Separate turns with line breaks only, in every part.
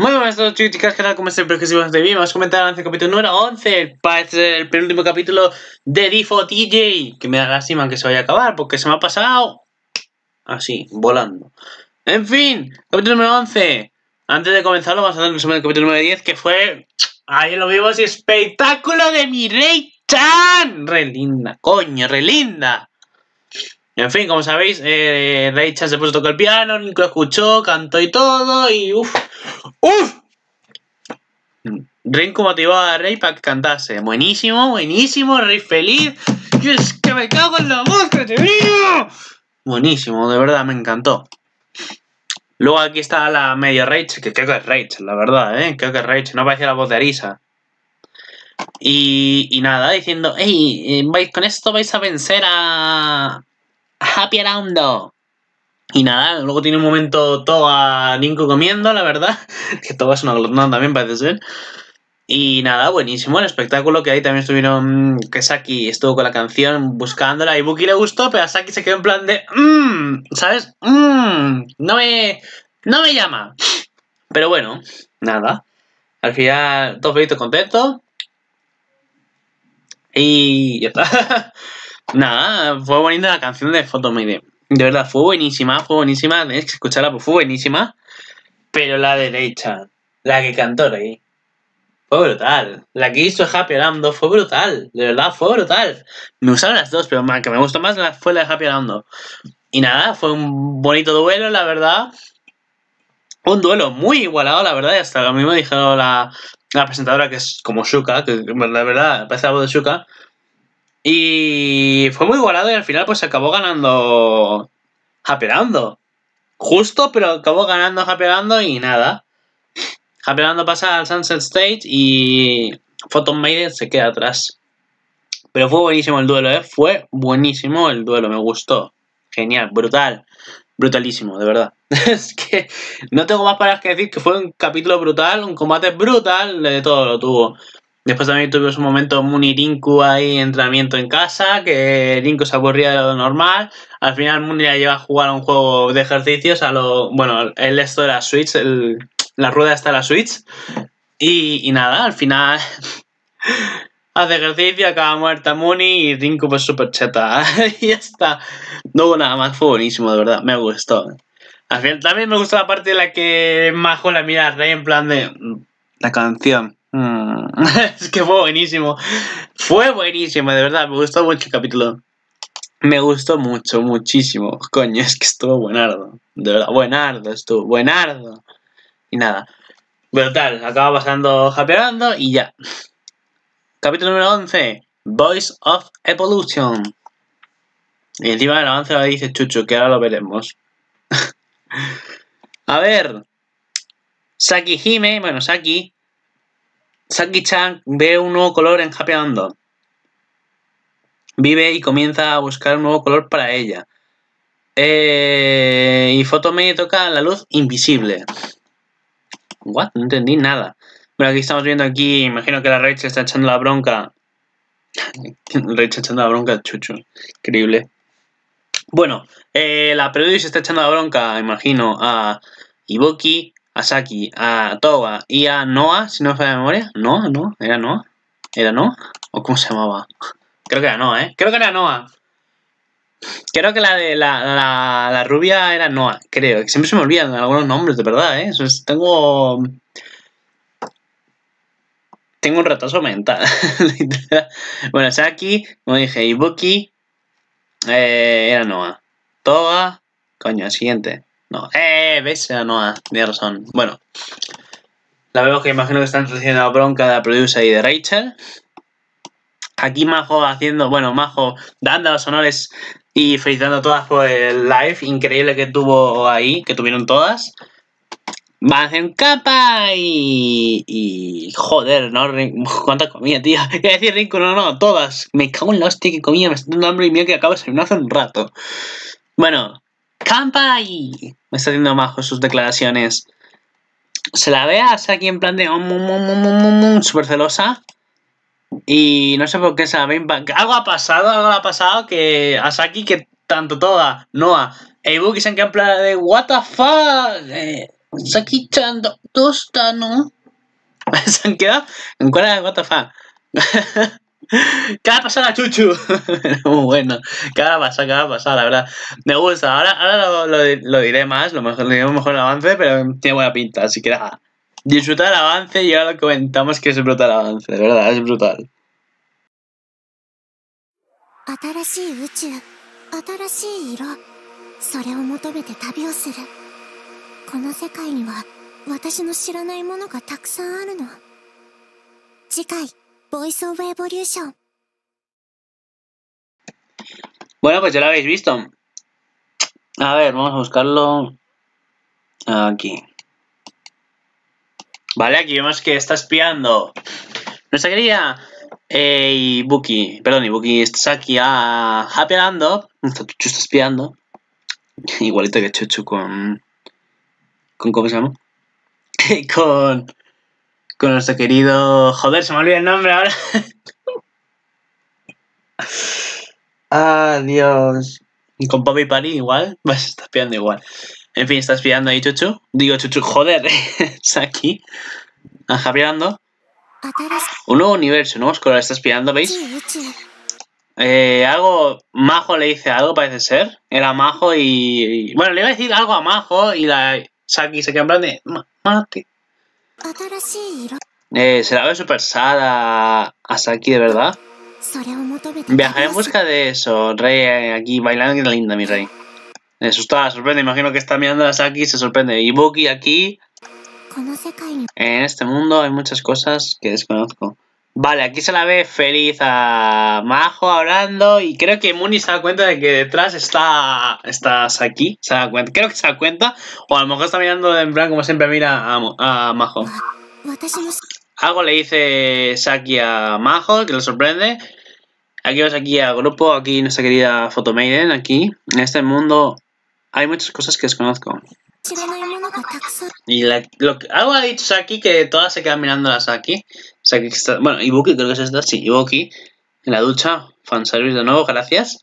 Muy buenas a todos chicas, ¿qué tal? ¿Cómo estáis? Espero que se bien. Vamos a comentar el capítulo número 11, para este, el penúltimo capítulo de Difo dj que me da lástima que se vaya a acabar, porque se me ha pasado así, volando. En fin, capítulo número 11. Antes de comenzarlo, vamos a dar un resumen del capítulo número 10, que fue... Ahí lo vimos, espectáculo de mi rey Chan. Re linda, coño, re linda. En fin, como sabéis, eh, Rachel se puso a el piano, Nico escuchó, cantó y todo, y uff, uff. Rinco motivó a Rey para que cantase. Buenísimo, buenísimo, Rey feliz. Yo es que me cago en la que te mío. Buenísimo, de verdad, me encantó. Luego aquí está la medio Rachel, que creo que es Rachel, la verdad, ¿eh? Creo que es Rachel, no parece la voz de Arisa. Y, nada, diciendo, ¡Ey, eh, con esto vais a vencer a, Happy Around. Y nada, luego tiene un momento a Ninko comiendo, la verdad. Que Toba es una glotona también, parece ser. Y nada, buenísimo el espectáculo que ahí también estuvieron. Que Saki estuvo con la canción buscándola y Buki le gustó, pero a Saki se quedó en plan de. Mm", ¿sabes? Mm", no me. No me llama. Pero bueno, nada. Al final, todo felices, contento Y ya está. Nada, fue bonita la canción de Photomade. De verdad, fue buenísima, fue buenísima. Tenéis que escucharla, pues fue buenísima. Pero la derecha, la que cantó Rey, fue brutal. La que hizo Happy fue brutal. De verdad, fue brutal. Me gustaron las dos, pero la que me gustó más fue la de Happy Y nada, fue un bonito duelo, la verdad. Un duelo muy igualado, la verdad. Y hasta lo mismo dijo la, la presentadora, que es como Shuka, que la verdad, parece algo de Shuka. Y fue muy igualado y al final pues acabó ganando japeando Justo, pero acabó ganando japeando y nada. Japelando pasa al Sunset Stage y Photon Maiden se queda atrás. Pero fue buenísimo el duelo, ¿eh? Fue buenísimo el duelo, me gustó. Genial, brutal. Brutalísimo, de verdad. es que no tengo más palabras que decir que fue un capítulo brutal, un combate brutal, de todo lo tuvo. Después también tuvimos un momento Muni Rinku ahí, entrenamiento en casa, que Rinku se aburría de lo normal. Al final Muni la lleva a jugar a un juego de ejercicios, a lo. Bueno, el esto de la Switch, la rueda está la Switch. Y, nada, al final hace ejercicio, acaba muerta Muni y Rinku pues súper cheta. y ya está. No hubo nada más, fue buenísimo, de verdad, me gustó. también me gustó la parte de la que Majo la mira Rey en plan de mm, la canción. Mm. es que fue buenísimo. Fue buenísimo, de verdad. Me gustó mucho el capítulo. Me gustó mucho, muchísimo. Coño, es que estuvo buenardo. De verdad, buenardo estuvo, buenardo. Y nada. Pero tal, acaba pasando japeando y ya. Capítulo número 11. Voice of Evolution. Y encima del avance lo dice Chuchu que ahora lo veremos. A ver. Saki Hime, bueno, Saki Saki Chan ve un nuevo color en Happy Vive y comienza a buscar un nuevo color para ella. Eh, y y Me toca la luz invisible. What? No entendí nada. Bueno, aquí estamos viendo aquí, imagino que la Rachel está echando la bronca. Rachel echando la bronca, chucho. Increíble. Bueno, eh, la la se está echando la bronca, imagino, a Iboki a Saki, a Toa y a Noah, si no me falla memoria. ¿No? ¿No? ¿Era Noah? ¿Era Noah? ¿O cómo se llamaba? Creo que era Noah, ¿eh? Creo que era Noah. Creo que la de la, rubia era Noah, creo. Siempre se me olvidan algunos nombres, de verdad, ¿eh? Eso tengo... Tengo un retraso mental. bueno, Saki, como dije, Ibuki, eh, era Noah. Toa, coño, siguiente. No, eh, ves a Noah, tenía razón. Bueno, la vemos que imagino que están recibiendo la bronca de la producer y de Rachel. Aquí Majo haciendo, bueno, Majo dando los honores y felicitando a todas por el live increíble que tuvo ahí, que tuvieron todas. Van a hacer capa y, y. Joder, no. ¿Cuánta comida, tío? quiero decir no, no, todas. Me cago en la hostia que comía, me está dando hambre y miedo que acabo de hace un rato. Bueno, ¡Campay! Me está haciendo majo sus declaraciones. Se la ve a aquí en plan de ...súper oh, super celosa. Y no sé por qué se la Algo ha pasado, algo ha pasado que Asaki, que tanto toda, Noa Ey Ibuki se han quedado en plan de What the fuck? Eh, asaki no? se han quedado en cuál de What the fuck. ¿Qué ha pasado Chuchu? Muy bueno. ¿Qué va a pasar? ¿Qué a La verdad. Me gusta. Ahora, ahora lo, diré más, lo mejor, mejor el avance, pero tiene buena pinta. Así que nada. Disfrutar el avance y ahora lo comentamos que es brutal el avance. De verdad, es brutal. 新しい宇宙新しい色それを求めて旅をするこの世界には私の知らないものがたくさんあるの次回 Voice of Evolution. Bueno, pues ya lo habéis visto. A ver, vamos a buscarlo aquí. Vale, aquí vemos que está espiando ¿No querida eh, y Buki, perdón, y Buki está aquí a ah, Happy Chuchu está espiando. Igualito que Chuchu con. con ¿Cómo se llama? con con nuestro querido. Joder, se me olvida el nombre ahora. Adiós. Con Bobby Party igual, pues está espiando igual. En fin, está espiando ahí Chuchu. Digo Chuchu, joder, Saki. aquí. A Un nuevo universo, ¿no? colores, está espiando, ¿veis? Eh, algo, Majo le dice algo, parece ser. Era Majo y, Bueno, le iba a decir algo a Majo y la Saki se queda en plan de... Eh, será la super sada Asaki, de verdad. Viajaré en busca de eso, rey, eh, aquí bailando linda, mi rey. Asustada, sorprende, imagino que está mirando a Asaki se sorprende. Y Buki aquí. En este mundo hay muchas cosas que desconozco. Vale, aquí se la ve feliz a Majo hablando y creo que Muni se da cuenta de que detrás está estás aquí. Se da cuenta, creo que se da cuenta o a lo mejor está mirando en plan como siempre mira a, Majo. Algo le dice Saki a Majo que lo sorprende. Aquí vas aquí a grupo, aquí nuestra querida Photomaiden, aquí. En este mundo hay muchas cosas que desconozco. Y algo ha dicho Saki que todas se quedan mirando a Saki está, bueno, Ibuki creo que es esta, sí, Ibuki, en la ducha, fanservice de nuevo, gracias.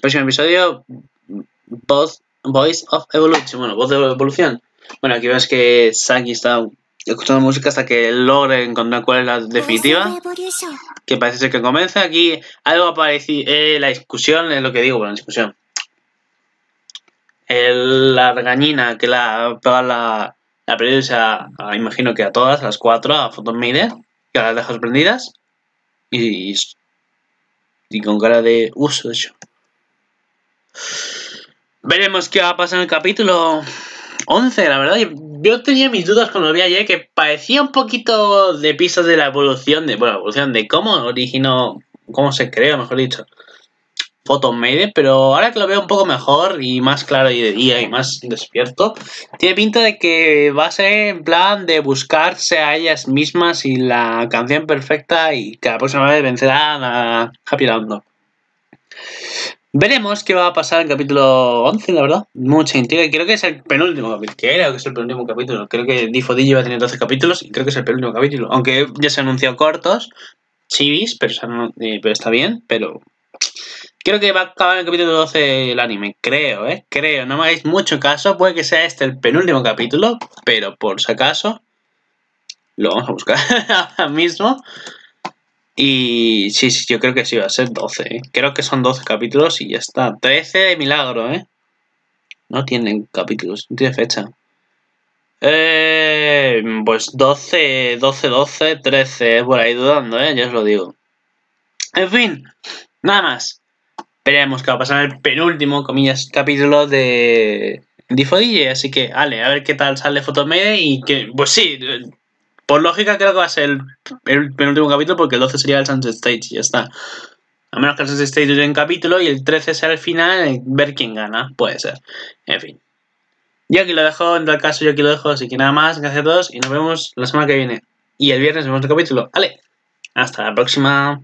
Próximo episodio, Voz, Voice of Evolution, bueno, Voz de Evolución. Bueno, aquí ves que Saki está escuchando música hasta que logre encontrar cuál es la definitiva. Que parece ser que comienza aquí algo aparece, eh, la discusión es lo que digo, bueno, discusión. la regañina que la la la imagino que a todas, las cuatro, a Photon que las dejas prendidas Y, con cara de uso, de hecho. Veremos qué va a pasar en el capítulo 11, la verdad. Yo tenía mis dudas cuando lo vi ayer, que parecía un poquito de pistas de la evolución, de, bueno, evolución de cómo originó, cómo se creó, mejor dicho, Photon made pero ahora que lo veo un poco mejor y más claro y de día y más despierto, tiene pinta de que va a ser en plan de buscarse a ellas mismas y la canción perfecta y que la próxima vez vencerán a Happy Lando. Veremos qué va a pasar en capítulo 11, la verdad. Mucha intriga. Creo que es el penúltimo capítulo. Creo que es el penúltimo capítulo. Creo que Difodillo va a tener 12 capítulos y creo que es el penúltimo capítulo. Aunque ya se han anunciado cortos, chivis, pero eh, está bien. Pero Creo que va a acabar el capítulo 12 el anime, creo, ¿eh? Creo, no me hagáis mucho caso, puede que sea este el penúltimo capítulo, pero por si acaso lo vamos a buscar ahora mismo. Y sí, sí, yo creo que sí, va a ser 12. ¿eh? Creo que son 12 capítulos y ya está. 13 de milagro, ¿eh? No tienen capítulos, no tiene fecha. Eh, pues 12, 12, 12, 13, por ahí dudando, ¿eh? Ya os lo digo. En fin, nada más veremos qué va a pasar el penúltimo, comillas, capítulo de Difodille DJ. Así que, vale, a ver qué tal sale Fotomede y que, pues sí, por lógica creo que va a ser el, penúltimo capítulo porque el 12 sería el Sunset Stage y ya está. A menos que el Sunset Stage sea en capítulo y el 13 sea el final, eh, ver quién gana, puede ser. En fin. Yo aquí lo dejo, en tal caso yo aquí lo dejo, así que nada más, gracias a todos y nos vemos la semana que viene. Y el viernes vemos el capítulo. Vale, hasta la próxima.